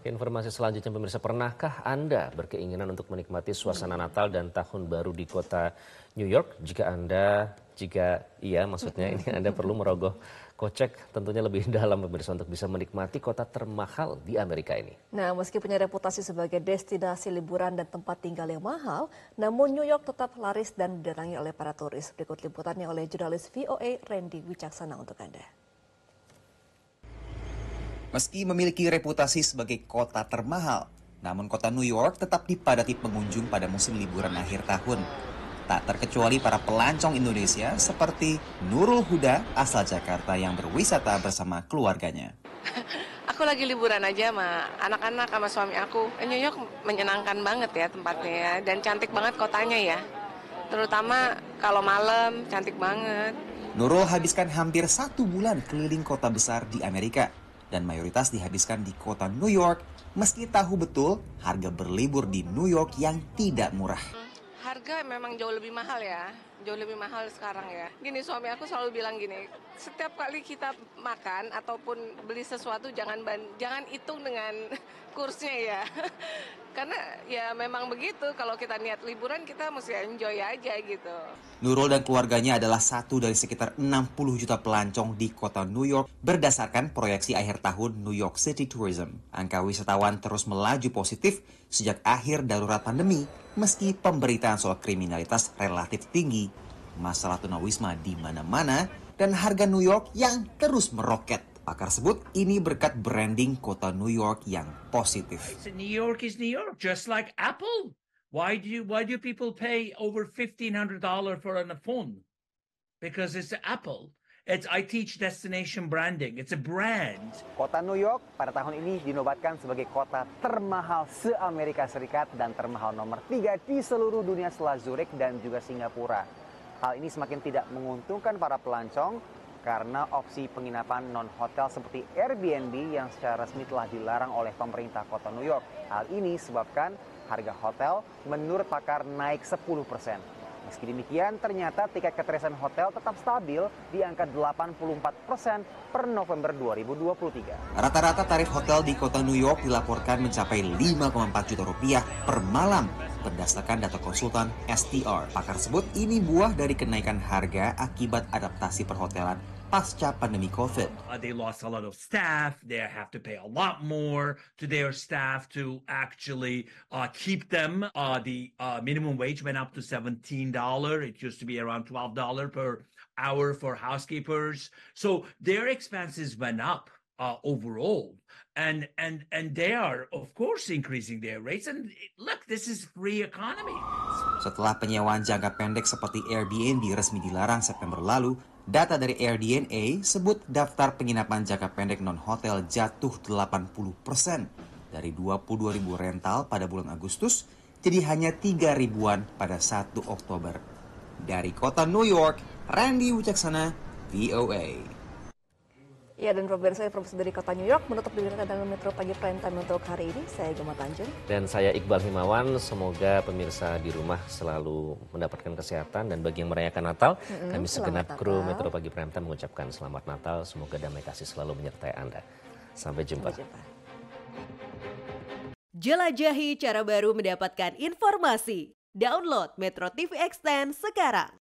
Informasi selanjutnya pemirsa, pernahkah Anda berkeinginan untuk menikmati suasana Natal dan Tahun Baru di kota New York? Jika Anda, jika iya maksudnya ini Anda perlu merogoh kocek tentunya lebih dalam pemirsa untuk bisa menikmati kota termahal di Amerika ini. Nah, meski punya reputasi sebagai destinasi liburan dan tempat tinggal yang mahal, namun New York tetap laris dan didatangi oleh para turis. Berikut liputannya oleh jurnalis VOA Randy Wicaksana untuk Anda. Meski memiliki reputasi sebagai kota termahal, namun kota New York tetap dipadati pengunjung pada musim liburan akhir tahun. Tak terkecuali para pelancong Indonesia seperti Nurul Huda asal Jakarta yang berwisata bersama keluarganya. Aku lagi liburan aja sama anak-anak sama suami aku. Eh, New York menyenangkan banget ya tempatnya ya dan cantik banget kotanya ya. Terutama kalau malam cantik banget. Nurul habiskan hampir satu bulan keliling kota besar di Amerika dan mayoritas dihabiskan di kota New York meski tahu betul harga berlibur di New York yang tidak murah. Harga memang jauh lebih mahal ya jauh lebih mahal sekarang ya. Gini suami aku selalu bilang gini, setiap kali kita makan ataupun beli sesuatu jangan ban, jangan hitung dengan kursnya ya. Karena ya memang begitu kalau kita niat liburan kita mesti enjoy aja gitu. Nurul dan keluarganya adalah satu dari sekitar 60 juta pelancong di kota New York berdasarkan proyeksi akhir tahun New York City Tourism. Angka wisatawan terus melaju positif sejak akhir darurat pandemi meski pemberitaan soal kriminalitas relatif tinggi masalah tunawisma di mana-mana, dan harga New York yang terus meroket. Pakar sebut ini berkat branding kota New York yang positif. New York is New York, just like Apple. Why do you, why do people pay over $1,500 for a phone? Because it's Apple. It's, I teach destination branding. It's a brand. Kota New York pada tahun ini dinobatkan sebagai kota termahal se-Amerika Serikat dan termahal nomor tiga di seluruh dunia setelah Zurich dan juga Singapura. Hal ini semakin tidak menguntungkan para pelancong karena opsi penginapan non-hotel seperti Airbnb yang secara resmi telah dilarang oleh pemerintah kota New York. Hal ini sebabkan harga hotel menurut pakar naik 10 persen. Meski demikian, ternyata tiket keterisian hotel tetap stabil di angka 84 persen per November 2023. Rata-rata tarif hotel di kota New York dilaporkan mencapai 5,4 juta rupiah per malam Berdasarkan data konsultan STR, pakar sebut ini buah dari kenaikan harga akibat adaptasi perhotelan pasca pandemi COVID. Uh, they lost a lot of staff. They have to pay a lot more to their staff to actually uh, keep them. Uh, the uh, minimum wage went up to $17. It used to be around $12 per hour for housekeepers. So their expenses went up uh, overall, and and and they are of course increasing their rates. And look, this is free economy. Setelah penyewaan jangka pendek seperti Airbnb resmi dilarang September lalu, data dari AirDNA sebut daftar penginapan jangka pendek non hotel jatuh 80 persen dari 22 ribu rental pada bulan Agustus jadi hanya 3 ribuan pada 1 Oktober. Dari kota New York, Randy Wicaksana, VOA. Ya dan pemirsa informasi dari kota New York menutup kita dalam Metro Pagi Prime Time untuk hari ini. Saya Gema Tanjung. Dan saya Iqbal Himawan. Semoga pemirsa di rumah selalu mendapatkan kesehatan. Dan bagi yang merayakan Natal, mm -hmm, kami segenap kru Metro Pagi Prime Time mengucapkan selamat Natal. Semoga damai kasih selalu menyertai Anda. Sampai jumpa. Sampai jumpa. Jelajahi cara baru mendapatkan informasi. Download Metro TV Extend sekarang.